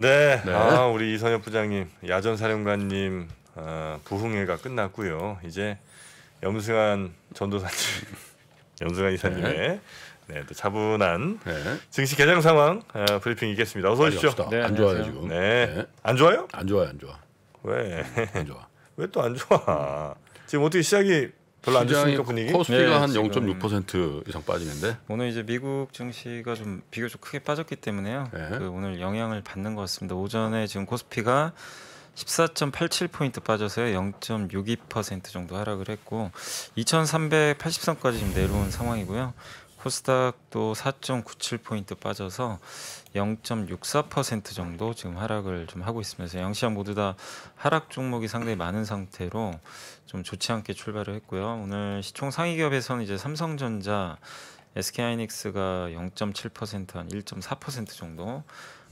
네. 네. 아, 우리 이선엽 부장님, 야전 사령관님 어, 부흥회가 끝났고요. 이제 염승환 전도사님, 염승환 이사님의 네. 네, 또 차분한 네. 증시 개장 상황 어, 브리핑 있겠습니다. 어서 오십시오. 네, 안 좋아요 지금. 네. 네. 안 좋아요? 안 좋아요, 안 좋아. 왜? 안 좋아. 왜 또 안 좋아? 지금 어떻게 시작이 별로 안 좋습니까 분위기? 코스피가 예, 한0.6% 이상 빠지는데 오늘 이제 미국 증시가 좀 비교적 크게 빠졌기 때문에요. 예. 그 오늘 영향을 받는 것 같습니다. 오전에 지금 코스피가 14.87포인트 빠져서요. 0.62% 정도 하락을 했고 2380선까지 지금 내려온 상황이고요. 코스닥도 4.97포인트 빠져서 0.64% 정도 지금 하락을 좀 하고 있으면서 양시장 모두 다 하락 종목이 상당히 많은 상태로 좀 좋지 않게 출발을 했고요. 오늘 시총 상위 기업에서는 이제 삼성전자, SK하이닉스가 0.7%한 1.4% 정도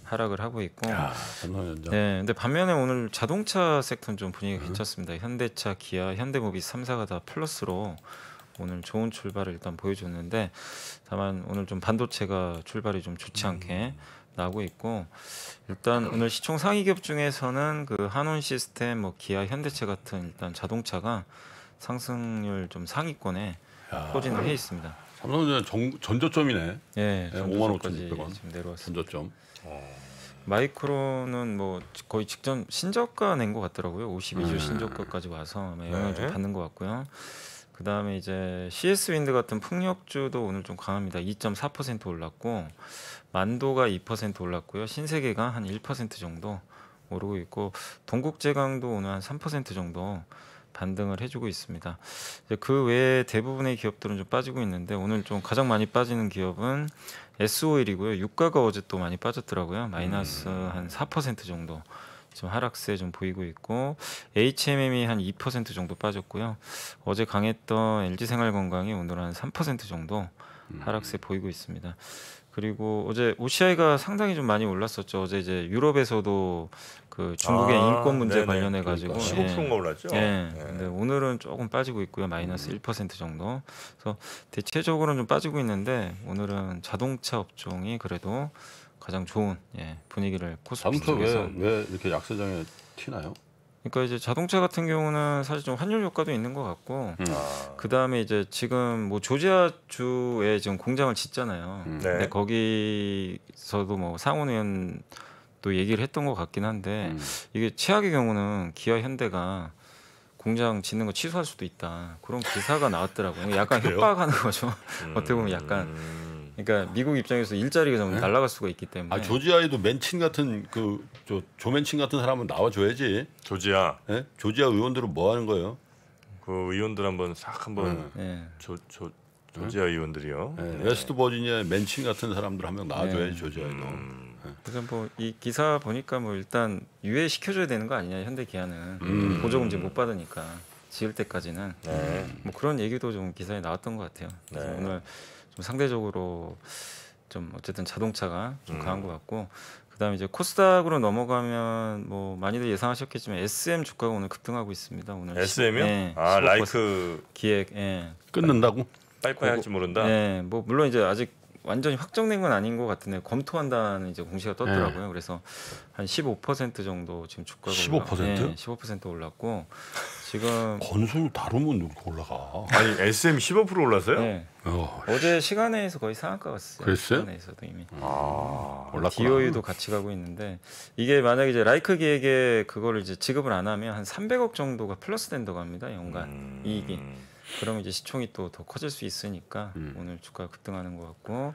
하락을 하고 있고. 야, 아, 네, 근데 반면에 오늘 자동차 섹터는 좀 분위기가 음. 괜찮습니다. 현대차, 기아, 현대모비스 3사가 다 플러스로 오늘 좋은 출발을 일단 보여줬는데 다만 오늘 좀 반도체가 출발이 좀 좋지 음. 않게 음. 나고 있고 일단 오늘 시총 상위 기업 중에서는 그한온 시스템, 뭐 기아, 현대차 같은 일단 자동차가 상승률 좀 상위권에 야. 포진을 해 있습니다. 삼성전자 전저점이네. 예, 5만 5천 지금 내려왔습니다. 전저점. 어. 마이크로는 뭐 거의 직전 신저가 낸 것 같더라고요. 52주 음. 신저가까지 와서 영향 네. 좀 받는 것 같고요. 그 다음에 이제 CS 윈드 같은 풍력주도 오늘 좀 강합니다. 2.4% 올랐고 만도가 2% 올랐고요. 신세계가 한 1% 정도 오르고 있고 동국제강도 오늘 한 3% 정도 반등을 해주고 있습니다. 그 외에 대부분의 기업들은 좀 빠지고 있는데 오늘 좀 가장 많이 빠지는 기업은 S 오일이고요. 유가가 어제 또 많이 빠졌더라고요. 마이너스 음. 한4% 정도 좀 하락세 좀 보이고 있고 HMM이 한 2% 정도 빠졌고요. 어제 강했던 LG생활건강이 오늘 한 3% 정도 음. 하락세 보이고 있습니다. 그리고 어제 OCI가 상당히 좀 많이 올랐었죠. 어제 이제 유럽에서도 그 중국의 아, 인권 문제 관련해 그러니까 가지고 15%가 올랐죠. 예. 예. 예. 근데 오늘은 조금 빠지고 있고요. 마이너스 음. 1% 정도. 그래서 대체적으로는 좀 빠지고 있는데 오늘은 자동차 업종이 그래도 가장 좋은 예, 분위기를 코스피 속에서 왜왜 이렇게 약세장에 튀나요? 그러니까 이제 자동차 같은 경우는 사실 좀 환율 효과도 있는 것 같고 음. 아. 그다음에 이제 지금 뭐 조지아 주에 지금 공장을 짓잖아요. 음. 네. 근데 거기서도 뭐 상원 의원 또 얘기를 했던 것 같긴 한데 음. 이게 최악의 경우는 기아 현대가 공장 짓는 거 취소할 수도 있다 그런 기사가 나왔더라고요. 아, 약간 협박하는 거죠. 음. 어떻게 보면 약간 음. 그러니까 미국 입장에서 일자리가 좀 네? 날아갈 수가 있기 때문에. 아 조지아에도 맨친 같은 그 조맨친 같은 사람은 나와줘야지. 조지아. 네? 조지아 의원들은 뭐 하는 거예요? 그 의원들 한번 싹 한번 네. 네. 조, 조, 네. 조지아 의원들이요. 네. 네. 웨스트 버지니아 맨친 같은 사람들 한 명나줘야지 네. 조지아에도. 음. 그래서 뭐이 기사 보니까 뭐 일단 유예 시켜줘야 되는 거 아니냐 현대 기아는 음. 보조금 지금 못 받으니까 지을 때까지는 네. 뭐 그런 얘기도 좀 기사에 나왔던 것 같아요. 그래서 네. 오늘 좀 상대적으로 좀 어쨌든 자동차가 좀 음. 강한 것 같고 그다음에 이제 코스닥으로 넘어가면 뭐 많이들 예상하셨겠지만 SM 주가가 오늘 급등하고 있습니다. 오늘 SM이요? 네, 아 라이크 기획 예. 끊는다고? 빨리빨리 할지 모른다. 네, 뭐 물론 이제 아직 완전히 확정된 건 아닌 것 같은데 검토한다는 이제 공시가 떴더라고요. 네. 그래서 한 15% 정도 지금 주가가 15%? 네, 15% 올랐고 지금 건설 다루면 올라가. 아니 SM 15% 올랐어요? 네. 어. 제 시간에서 거의 상한가 갔어요. 그랬어요? 시간에서도 이미. 아, 올랐구나. DOE도 같이 가고 있는데 이게 만약에 이제 라이크 기획에 그거를 이제 지급을 안 하면 한 300억 정도가 플러스 된다고 합니다. 연간 음... 이익이. 그러면 이제 시총이 또 더 커질 수 있으니까 음. 오늘 주가 급등하는 것 같고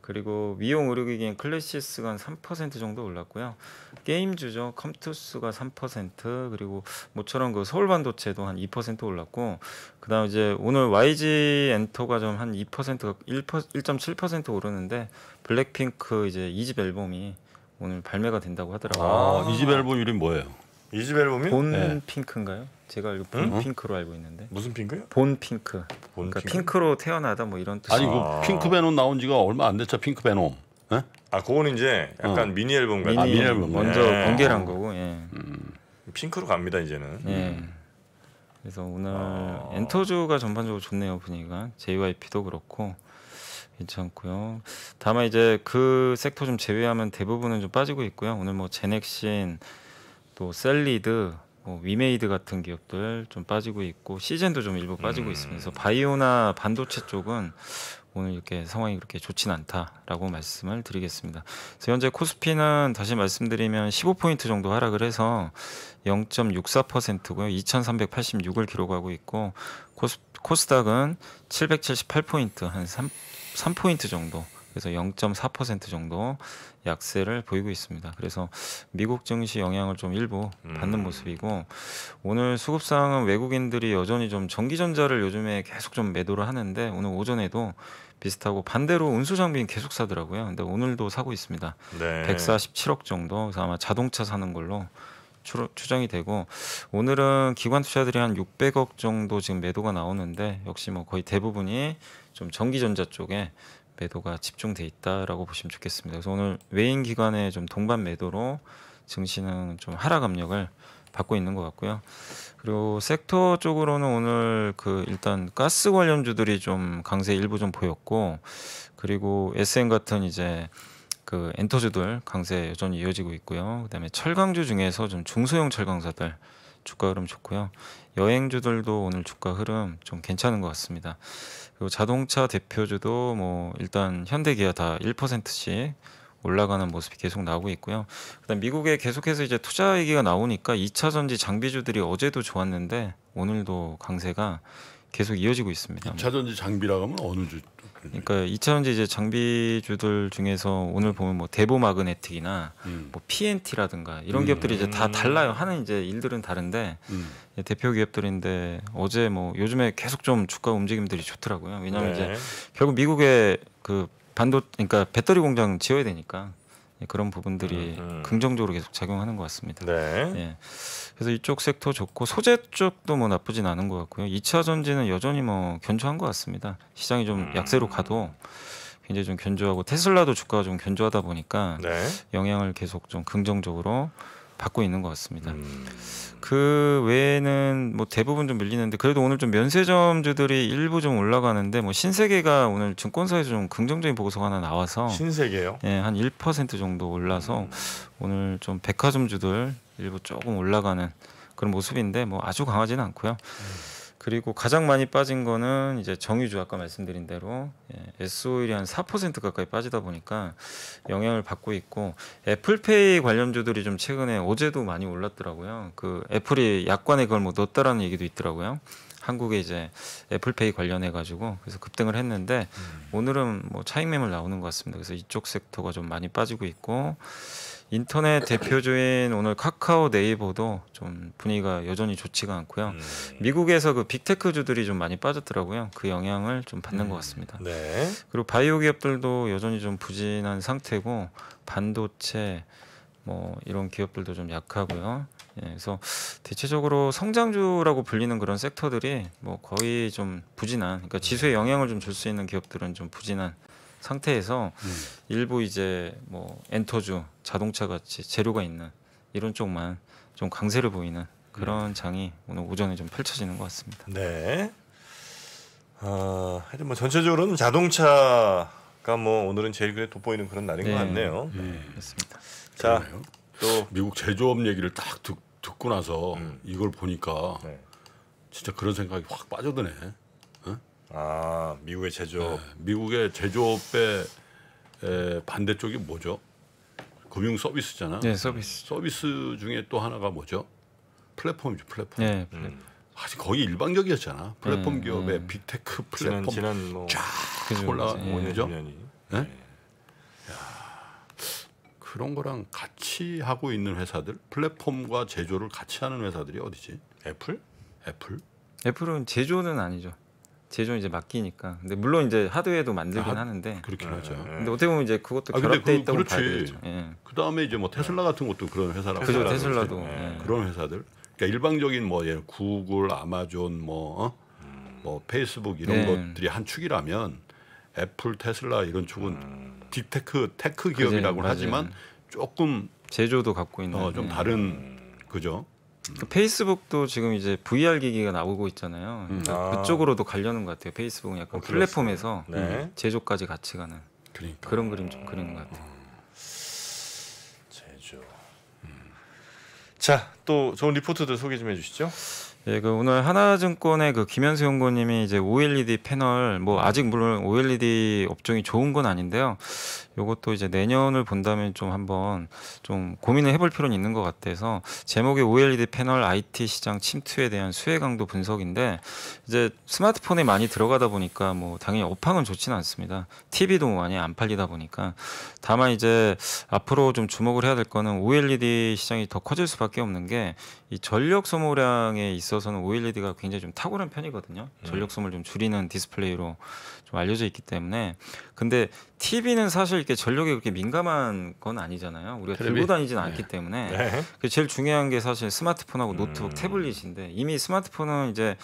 그리고 미용 의료기기엔 클래시스가 한 3% 정도 올랐고요. 게임주죠. 컴투스가 3% 그리고 모처럼 그 서울반도체도 한 2% 올랐고 그다음 이제 오늘 YG 엔터가 좀 한 2%가 1.7% 오르는데 블랙핑크 이제 2집 앨범이 오늘 발매가 된다고 하더라고요. 아, 2집 앨범 이름 뭐예요? 이집 앨범이? 본 네. 핑크인가요? 제가 알고 본 응? 핑크로 알고 있는데. 무슨 핑크요? 본 핑크. 본 그러니까 핑크? 로 태어나다 뭐 이런 뜻 아니 그 아. 핑크 베놈 나온 지가 얼마 안 됐죠 핑크 베놈. 예? 아그거 이제 약간 어. 미니 앨범 아, 같은. 아, 미니 앨범 먼저 예. 공개한 거고. 예. 음. 핑크로 갑니다 이제는. 예. 그래서 오늘 아. 엔터즈가 전반적으로 좋네요 분위기가 JYP도 그렇고. 괜찮고요. 다만 이제 그 섹터 좀 제외하면 대부분은 좀 빠지고 있고요. 오늘 뭐 제넥신, 또 셀리드, 뭐 위메이드 같은 기업들 좀 빠지고 있고 시즌도 좀 일부 빠지고 음. 있으면서 바이오나 반도체 쪽은 오늘 이렇게 상황이 그렇게 좋진 않다라고 말씀을 드리겠습니다. 그래서 현재 코스피는 다시 말씀드리면 15포인트 정도 하락을 해서 0.64%고요. 2386을 기록하고 있고 코스, 코스닥은 778포인트 한 3, 3포인트 정도 그래서 0.4% 정도 약세를 보이고 있습니다. 그래서 미국 증시 영향을 좀 일부 음. 받는 음. 모습이고 오늘 수급상은 황 외국인들이 여전히 좀 전기전자를 요즘에 계속 좀 매도를 하는데 오늘 오전에도 비슷하고 반대로 운수 장비는 계속 사더라고요. 근데 오늘도 사고 있습니다. 네. 147억 정도. 그래서 아마 자동차 사는 걸로 추정이 되고 오늘은 기관 투자들이 한 600억 정도 지금 매도가 나오는데 역시 뭐 거의 대부분이 좀 전기전자 쪽에 매도가 집중돼 있다라고 보시면 좋겠습니다. 그래서 오늘 외인 기관의 좀 동반 매도로 증시는 좀 하락 압력을 받고 있는 것 같고요. 그리고 섹터 쪽으로는 오늘 그 일단 가스 관련주들이 좀 강세 일부 좀 보였고 그리고 SM 같은 이제 그 엔터주들 강세 여전히 이어지고 있고요. 그다음에 철강주 중에서 좀 중소형 철강사들 주가 흐름 좋고요. 여행주들도 오늘 주가 흐름 좀 괜찮은 것 같습니다. 그리고 자동차 대표주도 뭐 일단 현대기아 다 1%씩 올라가는 모습이 계속 나오고 있고요. 그다음 미국에 계속해서 이제 투자 얘기가 나오니까 2차 전지 장비주들이 어제도 좋았는데 오늘도 강세가 계속 이어지고 있습니다. 2차 전지 장비라고 하면 어느 주 그러니까 이차전지 이제 장비주들 중에서 오늘 보면 뭐 대보 마그네틱이나 음. 뭐 PNT라든가 이런 음. 기업들이 이제 다 음. 달라요. 하는 이제 일들은 다른데 음. 대표 기업들인데 어제 뭐 요즘에 계속 좀 주가 움직임들이 좋더라고요. 왜냐하면 네. 이제 결국 미국의 그 반도 그러니까 배터리 공장 지어야 되니까 그런 부분들이 음, 음. 긍정적으로 계속 작용하는 것 같습니다. 네. 예. 그래서 이쪽 섹터 좋고 소재 쪽도 뭐 나쁘진 않은 것 같고요. 2차 전지는 여전히 뭐 견조한 것 같습니다. 시장이 좀 음. 약세로 가도 굉장히 좀 견조하고 테슬라도 주가가 좀 견조하다 보니까 네. 영향을 계속 좀 긍정적으로 받고 있는 것 같습니다. 음. 그 외에는 뭐 대부분 좀 밀리는데 그래도 오늘 좀 면세점주들이 일부 좀 올라가는데 뭐 신세계가 오늘 증권사에서 좀 긍정적인 보고서가 하나 나와서 신세계요? 예, 한 1% 정도 올라서 음. 오늘 좀 백화점주들 일부 조금 올라가는 그런 모습인데 뭐 아주 강하지는 않고요. 음. 그리고 가장 많이 빠진 거는 이제 정유주 아까 말씀드린 대로 예, S 오일이 한 4% 가까이 빠지다 보니까 영향을 받고 있고 애플페이 관련주들이 좀 최근에 어제도 많이 올랐더라고요. 그 애플이 약관에 그걸 뭐 넣었다라는 얘기도 있더라고요. 한국에 이제 애플페이 관련해 가지고 그래서 급등을 했는데 음. 오늘은 뭐 차익 매물 나오는 것 같습니다. 그래서 이쪽 섹터가 좀 많이 빠지고 있고 인터넷 대표주인 오늘 카카오 네이버도 좀 분위기가 여전히 좋지가 않고요. 음. 미국에서 그 빅테크주들이 좀 많이 빠졌더라고요. 그 영향을 좀 받는 음. 것 같습니다. 네. 그리고 바이오 기업들도 여전히 좀 부진한 상태고 반도체 뭐 이런 기업들도 좀 약하고요. 예, 그래서 대체적으로 성장주라고 불리는 그런 섹터들이 뭐 거의 좀 부진한 그러니까 지수에 음. 영향을 좀 줄 수 있는 기업들은 좀 부진한 상태에서 음. 일부 이제 뭐 엔터주, 자동차 같이 재료가 있는 이런 쪽만 좀 강세를 보이는 그런 음. 장이 오늘 오전에 좀 펼쳐지는 것 같습니다. 네. 어, 하여튼 뭐 전체적으로는 자동차가 뭐 오늘은 제일 그래 돋보이는 그런 날인 네. 것 같네요. 네. 네, 그렇습니다. 자, 그러네요. 또 미국 제조업 얘기를 딱 듣, 고 나서 음. 이걸 보니까 네. 진짜 그런 생각이 확 빠져드네. 아 미국의 제조업. 네, 미국의 제조업의 에, 반대쪽이 뭐죠? 금융 서비스잖아. 네 서비스. 서비스 중에 또 하나가 뭐죠? 플랫폼이죠 플랫폼. 네 음. 플랫폼. 음. 사실 거의 일반적이었잖아 플랫폼 음, 기업의 음. 빅테크 플랫폼 지난, 지난 뭐, 쫙 올라오죠. 네, 예 네. 그런 거랑 같이 하고 있는 회사들, 플랫폼과 제조를 같이 하는 회사들이 어디지? 애플? 애플? 애플은 제조는 아니죠. 제조 이제 맡기니까. 근데 물론 이제 하드웨어도 만들긴 하, 아, 하는데. 그렇긴 네. 하죠. 근데 어떻게 보면 이제 그것도 아, 결합돼 그, 있다고 그렇지. 봐야 되죠. 예. 그다음에 이제 뭐 테슬라 네. 같은 것도 그런 회사라고. 그죠 테슬라도 네. 예. 그런 회사들. 그러니까 일방적인 뭐 예, 구글, 아마존, 뭐, 어? 뭐 페이스북 이런 예. 것들이 한 축이라면 애플, 테슬라 이런 축은 음. 테크 테크 기업이라고 하지만 조금 제조도 갖고 있는 어, 좀 다른 그죠. 그러니까 페이스북도 지금 이제 VR 기기가 나오고 있잖아요. 음. 그러니까 아. 그쪽으로도 가려는 것 같아요. 페이스북은 약간 어, 플랫폼에서 네. 음, 제조까지 같이 가는 그러니까. 그런 그림 좀 그리는 것 같아요. 음. 제조. 음. 자, 또 좋은 리포트들 소개 좀 해주시죠. 예, 그 오늘 하나증권의 그 김현수 연구님이 이제 OLED 패널 뭐 아직 물론 OLED 업종이 좋은 건 아닌데요. 요것도 이제 내년을 본다면 좀 한번 좀 고민을 해볼 필요는 있는 것 같아서 제목이 OLED 패널 IT 시장 침투에 대한 수혜 강도 분석인데 이제 스마트폰에 많이 들어가다 보니까 뭐 당연히 업황은 좋지는 않습니다. TV도 많이 안 팔리다 보니까 다만 이제 앞으로 좀 주목을 해야 될 거는 OLED 시장이 더 커질 수밖에 없는 게 이 전력 소모량에 있어서는 OLED가 굉장히 좀 탁월한 편이거든요. 전력 소모를 좀 줄이는 디스플레이로 좀 알려져 있기 때문에 근데 TV는 사실 이렇게 전력에 그렇게 민감한 건 아니잖아요. 우리가 텔레비? 들고 다니진 네. 않기 네. 때문에 네. 그 제일 중요한 게 사실 스마트폰하고 음. 노트북, 태블릿인데 이미 스마트폰은 이제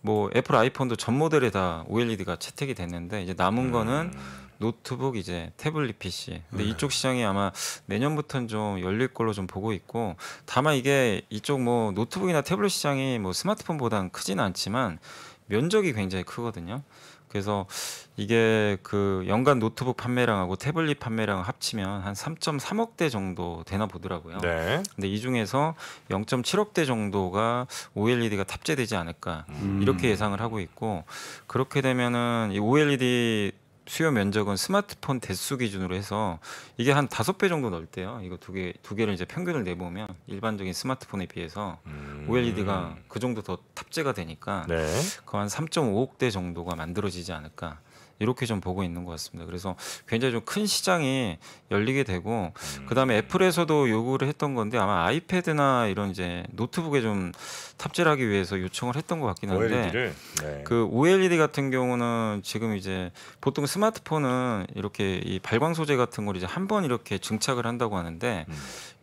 뭐 애플 아이폰도 전 모델에 다 OLED가 채택이 됐는데 이제 남은 음. 거는 노트북 이제 태블릿 PC. 근데 네. 이쪽 시장이 아마 내년부터는 좀 열릴 걸로 좀 보고 있고 다만 이게 이쪽 뭐 노트북이나 태블릿 시장이 뭐 스마트폰보다는 크진 않지만 면적이 굉장히 크거든요. 그래서 이게 그 연간 노트북 판매량하고 태블릿 판매량 합치면 한 3.3억 대 정도 되나 보더라고요. 네. 근데 이 중에서 0.7억 대 정도가 OLED가 탑재되지 않을까 음. 이렇게 예상을 하고 있고 그렇게 되면은 이 OLED 수요 면적은 스마트폰 대수 기준으로 해서 이게 한 다섯 배 정도 넓대요. 이거 두 개 두 개를 이제 평균을 내보면 일반적인 스마트폰에 비해서 음. OLED가 그 정도 더 탑재가 되니까 네. 그한 3.5억 대 정도가 만들어지지 않을까. 이렇게 좀 보고 있는 것 같습니다. 그래서 굉장히 좀 큰 시장이 열리게 되고 음. 그다음에 애플에서도 요구를 했던 건데 아마 아이패드나 이런 이제 노트북에 좀 탑재하기 를 위해서 요청을 했던 것 같긴 한데 네. 그 OLED 같은 경우는 지금 이제 보통 스마트폰은 이렇게 이 발광 소재 같은 걸 이제 한 번 이렇게 증착을 한다고 하는데 음.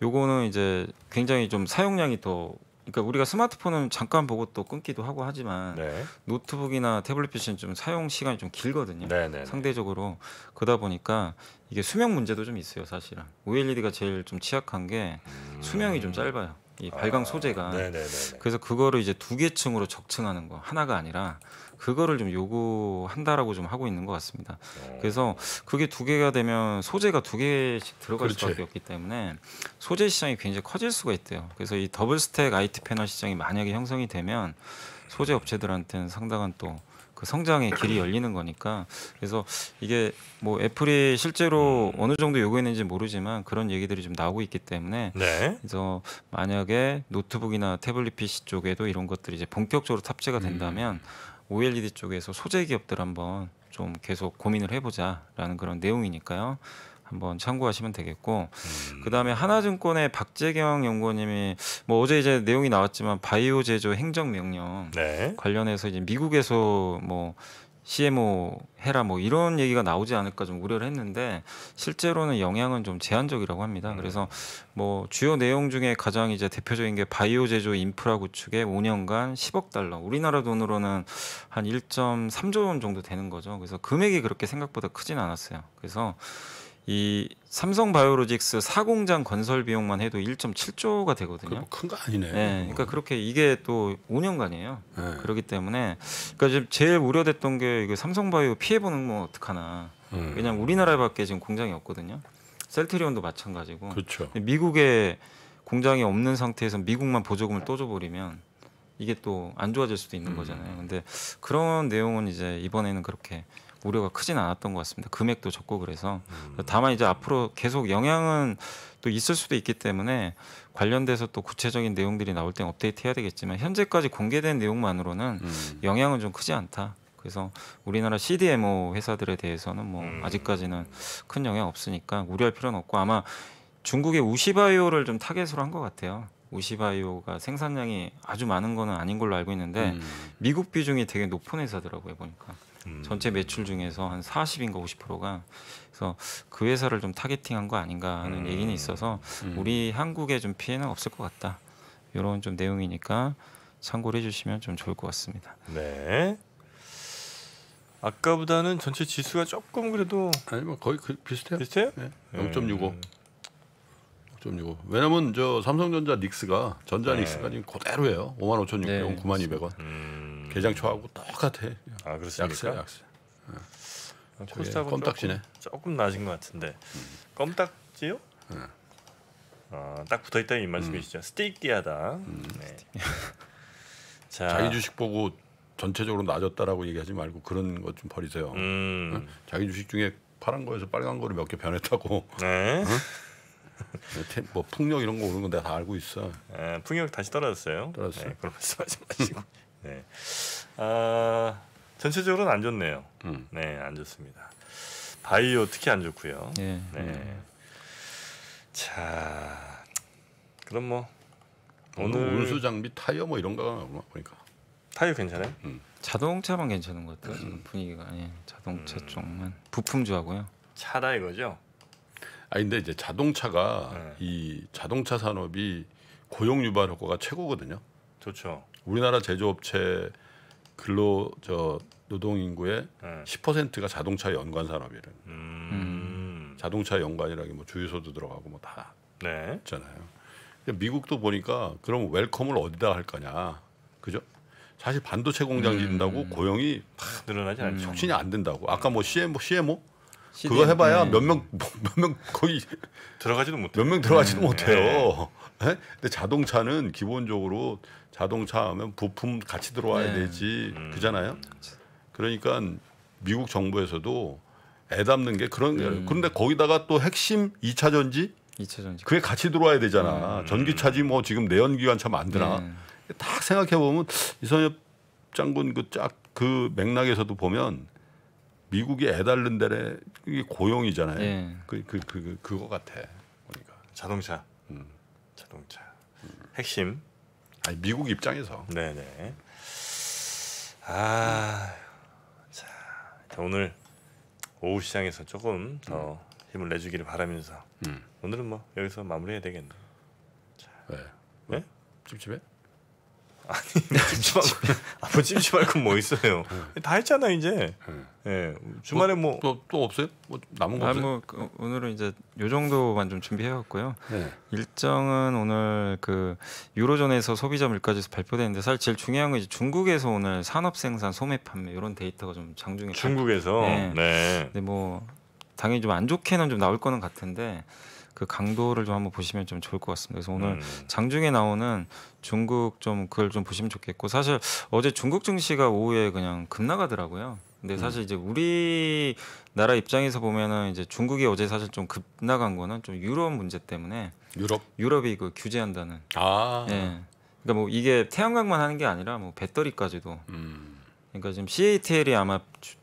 요거는 이제 굉장히 좀 사용량이 더 그러니까 우리가 스마트폰은 잠깐 보고 또 끊기도 하고 하지만 네. 노트북이나 태블릿 PC는 좀 사용 시간이 좀 길거든요. 네네네. 네, 네. 상대적으로 그러다 보니까 이게 수명 문제도 좀 있어요, 사실은. OLED가 제일 좀 취약한 게 수명이 좀 음. 짧아요. 이 아, 발광 아, 소재가 네네네네. 그래서 그거를 이제 두 계층으로 적층하는 거 하나가 아니라 그거를 좀 요구한다라고 좀 하고 있는 것 같습니다. 오. 어. 그래서 그게 두 개가 되면 소재가 두 개씩 들어갈 그렇지. 수밖에 없기 때문에 소재 시장이 굉장히 커질 수가 있대요. 그래서 이 더블 스택 IT 패널 시장이 만약에 형성이 되면 소재 업체들한테는 상당한 또그 성장의 길이 열리는 거니까 그래서 이게 뭐 애플이 실제로 음. 어느 정도 요구했는지 모르지만 그런 얘기들이 좀 나오고 있기 때문에 네. 그래서 만약에 노트북이나 태블릿 PC 쪽에도 이런 것들이 이제 본격적으로 탑재가 음. 된다면 OLED 쪽에서 소재 기업들 한번 좀 계속 고민을 해보자라는 그런 내용이니까요. 한번 참고하시면 되겠고 음. 그다음에 하나증권의 박재경 연구원님이 뭐 어제 이제 내용이 나왔지만 바이오 제조 행정 명령 네. 관련해서 이제 미국에서 뭐 CMO 해라 뭐 이런 얘기가 나오지 않을까 좀 우려를 했는데 실제로는 영향은 좀 제한적이라고 합니다. 음. 그래서 뭐 주요 내용 중에 가장 이제 대표적인 게 바이오 제조 인프라 구축에 5년간 10억 달러 우리나라 돈으로는 한 1.3조 원 정도 되는 거죠. 그래서 금액이 그렇게 생각보다 크진 않았어요. 그래서 이 삼성 바이오로직스 사공장 건설 비용만 해도 1.7조가 되거든요. 큰거 뭐 아니네. 네, 그러니까 그렇게 이게 또 5년간이에요. 네. 그렇기 때문에 그러니까 지금 제일 우려됐던 게 이게 삼성 바이오 피해 보는 건 어떡하나. 음. 왜냐면 우리나라밖에 지금 공장이 없거든요. 셀트리온도 마찬가지고. 그렇죠. 미국에 공장이 없는 상태에서 미국만 보조금을 또 줘버리면 이게 또 안 좋아질 수도 있는 음. 거잖아요. 근데 그런 내용은 이제 이번에는 그렇게 우려가 크진 않았던 것 같습니다. 금액도 적고 그래서 음. 다만 이제 앞으로 계속 영향은 또 있을 수도 있기 때문에 관련돼서 또 구체적인 내용들이 나올 때 업데이트해야 되겠지만 현재까지 공개된 내용만으로는 음. 영향은 좀 크지 않다. 그래서 우리나라 CDMO 회사들에 대해서는 뭐 음. 아직까지는 큰 영향 없으니까 우려할 필요는 없고 아마 중국의 우시바이오를 좀 타겟으로 한 것 같아요. 우시바이오가 생산량이 아주 많은 거는 아닌 걸로 알고 있는데 음. 미국 비중이 되게 높은 회사더라고요 보니까. 음. 전체 매출 중에서 한 40인가 50%가 그래서 그 회사를 좀 타겟팅한 거 아닌가 하는 음. 얘기는 있어서 음. 우리 한국에 좀 피해는 없을 것 같다. 이런 좀 내용이니까 참고를 해주시면 좀 좋을 것 같습니다. 네. 아까보다는 전체 지수가 조금 그래도 아니 뭐 거의 그 비슷해요. 비슷해요? 네. 0.65. 0.65. 음. 왜냐면 저 삼성전자 닉스가 전자 네. 닉스가 지금 그대로예요. 5 5,600원, 네, 9 200원. 음. 개장 초하고 똑같아. 아 그렇습니까? 약세 약세. 네. 예. 코스닥 껌딱지네. 조금, 조금 낮은 것 같은데 음. 껌딱지요? 네. 어, 딱 붙어 있다는 말씀이시죠. 음. 스테키하다 음. 네. 자. 자기 주식 보고 전체적으로 낮았다라고 얘기하지 말고 그런 것 좀 버리세요. 응? 음. 어? 자기 주식 중에 파란 거에서 빨간 거로 몇 개 변했다고. 네. 응? 어? 뭐 풍력 이런 거 오는 건 내가 다 알고 있어. 네, 풍력 다시 떨어졌어요. 떨어졌어요. 네, 그럼 말씀하지 마시고. 네. 아. 전체적으로는 안 좋네요. 음. 네, 안 좋습니다. 바이오 특히 안 좋고요. 예. 네. 네. 자, 그럼 뭐 오늘, 운수 장비 타이어 뭐 이런 거가 나오 보니까 타이어 괜찮아요? 음. 자동차만 괜찮은 것 같아요. 지 음. 분위기가 예, 자동차 음. 쪽만 부품주하고요. 차다 이거죠? 아 근데 이제 자동차가 네. 이 자동차 산업이 고용 유발 효과가 최고거든요. 좋죠. 우리나라 제조업체 근로 저 노동 인구의 네. 10%가 자동차 연관 산업이래. 음. 음. 자동차 연관이라기 뭐 주유소도 들어가고 뭐다 네. 있잖아요. 미국도 보니까 그럼 웰컴을 어디다 할 거냐, 그죠? 사실 반도체 공장 짓는다고 음. 고용이 팍 늘어나지 않죠. 촉진이 음, 안 된다고. 아까 뭐 CMO, CMO 그거 해봐야 몇 명 몇 명 거의 들어가지도 못해. 몇 명 들어가지도 네. 못해요. 네? 예? 근데 자동차는 기본적으로 자동차 하면 부품 같이 들어와야 네. 되지 음. 그잖아요. 그렇죠. 그러니까 미국 정부에서도 애담는 게 그런 음. 그런데 거기다가 또 핵심 2차 전지 2차 전지 그게 같이 들어와야 되잖아. 음. 전기차지 뭐 지금 내연기관차 만드나. 네. 딱 생각해 보면 이선엽 장군 그짝그그 그 맥락에서도 보면 미국이애달른데래 이게 고용이잖아요. 네. 예. 그그 그, 그, 그거 같아. 그러니까 자동차. 음. 자동차. 핵심. 아니 미국 입장에서. 네, 네. 아. 자, 오늘 오후 시장에서 조금 더 음. 힘을 내주기를 바라면서 음. 오늘은 뭐 여기서 마무리해야 되겠네. 자. 왜? 네? 네? 찝찝해? 아니 네, 찜찜하고 아뭐 찜찜할 건 뭐 있어요. 네. 다 했잖아 이제. 네. 예 뭐 주말에 뭐 또 없어요? 뭐 남은 거 아, 없어요? 뭐 그, 오늘은 이제 요 정도만 좀 준비해왔고요. 네. 일정은 오늘 그 유로존에서 소비자 물가지수 발표되는데 사실 제일 중요한 건 이제 중국에서 오늘 산업 생산 소매 판매 이런 데이터가 좀 장중에 중국에서 네. 네. 근데 뭐 당연히 좀 안 좋게는 좀 나올 거는 같은데 그 강도를 좀 한번 보시면 좀 좋을 것 같습니다. 그래서 오늘 음. 장중에 나오는 중국 좀 그걸 좀 보시면 좋겠고 사실 어제 중국 증시가 오후에 그냥 급나가더라고요. 근데 음. 사실 이제 우리 나라 입장에서 보면은 이제 중국이 어제 사실 좀 급나간 거는 좀 유럽 문제 때문에 유럽 유럽이 그 규제한다는 아. 예. 그러니까 뭐 이게 태양광만 하는 게 아니라 뭐 배터리까지도 음. 그러니까 지금 CATL이 아마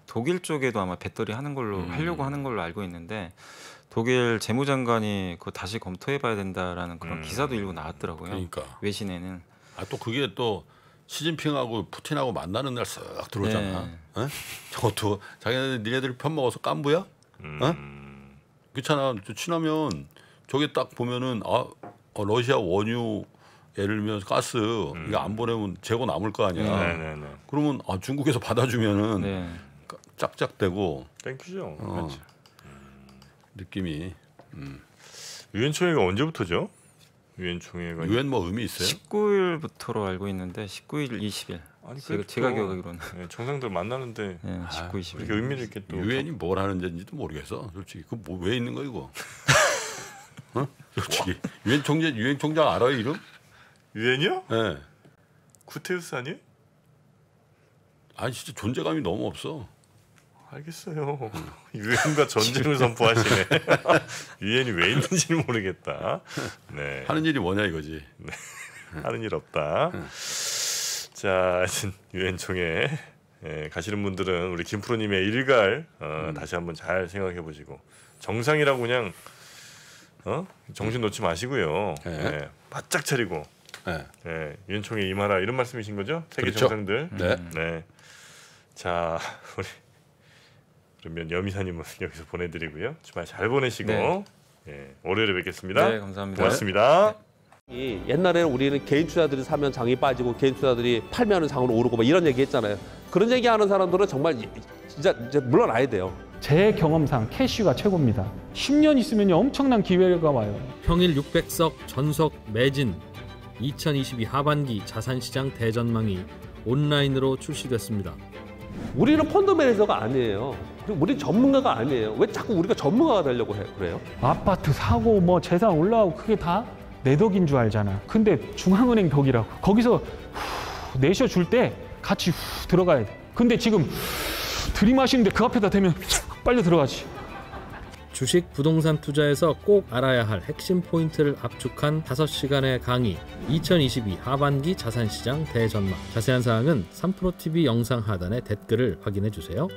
독일 쪽에도 아마 배터리 하는 걸로 음. 하려고 하는 걸로 알고 있는데 독일 재무장관이 그 다시 검토해봐야 된다라는 그런 음. 기사도 일고 나왔더라고요. 그러니까. 외신에는. 아 또 그게 또 시진핑하고 푸틴하고 만나는 날쓱 들어오잖아. 네. 어? 저것도 자기네들 니네들 편 먹어서 깐부야? 어? 음. 어? 그렇잖아. 친하면 저게 딱 보면은 아 어, 러시아 원유 예를 들면 가스 음. 이거 안 보내면 재고 남을 거 아니야. 네. 네네네. 그러면 아 중국에서 받아주면은 네. 그 짝짝대고. 땡큐죠. 어. 그렇지. 느낌이 음. 유엔총회가 언제부터죠? 유엔총회가 유엔 뭐 의미 있어요? 19일부터로 알고 있는데 19일 20일 아니, 제가, 제가 기억하기로 네, 정상들 만나는데 네, 19, 20일 이렇게 의미를 있게 또 유엔이 뭘 하는지도 모르겠어 솔직히 그왜 뭐, 있는 거 이거 어? 솔직히 유엔 총재 유엔 총장 알아요 이름? 유엔이요? 네. 구테우스 아니? 아니 진짜 존재감이 너무 없어 알겠어요. 음. 유엔과 전쟁을 선포하시네. 유엔이 왜 있는지 모르겠다. 네. 하는 일이 뭐냐 이거지. 네. 하는 일 없다. 음. 자, 유엔 총회 예, 가시는 분들은 우리 김프로님의 일갈 어, 음. 다시 한번 잘 생각해 보시고 정상이라고 그냥 어? 정신 놓지 마시고요. 예. 예, 바짝 차리고 예. 예, 유엔 총회 임하라 이런 말씀이신 거죠? 세계 그렇죠. 정상들. 네. 음. 네. 자, 우리 그러면 여미사님은 여기서 보내드리고요. 주말 잘 보내시고 네. 예, 월요일에 뵙겠습니다. 네, 감사합니다. 고맙습니다. 네. 옛날에 우리는 개인 투자들이 사면 장이 빠지고 개인 투자들이 팔면 장은 오르고 막 이런 얘기 했잖아요. 그런 얘기 하는 사람들은 정말 진짜 이제 물러나야 돼요. 제 경험상 캐슈가 최고입니다. 10년 있으면 엄청난 기회가 와요. 평일 600석 전석 매진 2022 하반기 자산시장 대전망이 온라인으로 출시됐습니다. 우리는 펀더매니저가 아니에요. 그리고 우리 전문가가 아니에요. 왜 자꾸 우리가 전문가가 되려고 해, 그래요? 아파트 사고 뭐 재산 올라오고 그게 다 내 덕인 줄 알잖아. 근데 중앙은행 덕이라고. 거기서 후, 내셔 줄 때 같이 후 들어가야 돼. 근데 지금 후, 들이마시는데 그 앞에다 대면 빨려 들어가지. 주식 부동산 투자에서 꼭 알아야 할 핵심 포인트를 압축한 5시간의 강의 2022 하반기 자산시장 대전망 자세한 사항은 3프로TV 영상 하단의 댓글을 확인해 주세요.